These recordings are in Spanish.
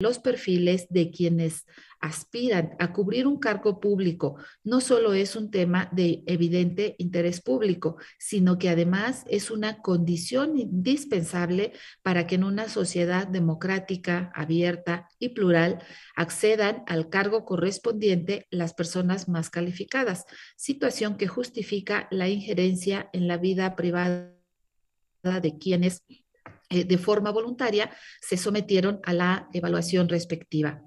los perfiles de quienes aspiran a cubrir un cargo público no solo es un tema de evidente interés público, sino que además es una condición indispensable para que en una sociedad democrática, abierta y plural accedan al cargo correspondiente las personas más calificadas, situación que justifica la injerencia en la vida privada de quienes eh, de forma voluntaria se sometieron a la evaluación respectiva.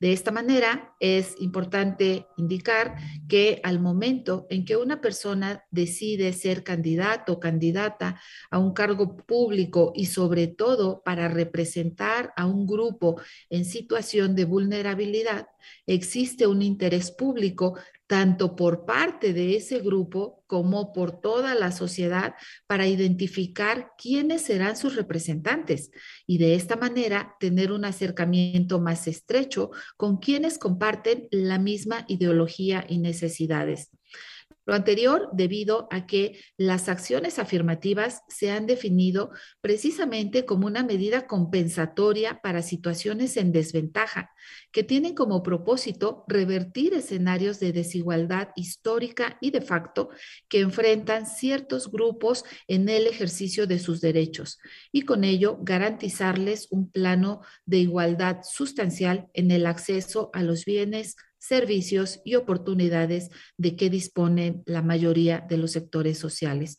De esta manera, es importante indicar que al momento en que una persona decide ser candidato o candidata a un cargo público y sobre todo para representar a un grupo en situación de vulnerabilidad, existe un interés público tanto por parte de ese grupo como por toda la sociedad para identificar quiénes serán sus representantes y de esta manera tener un acercamiento más estrecho con quienes comparten la misma ideología y necesidades. Lo anterior debido a que las acciones afirmativas se han definido precisamente como una medida compensatoria para situaciones en desventaja, que tienen como propósito revertir escenarios de desigualdad histórica y de facto que enfrentan ciertos grupos en el ejercicio de sus derechos y con ello garantizarles un plano de igualdad sustancial en el acceso a los bienes, servicios y oportunidades de que disponen la mayoría de los sectores sociales.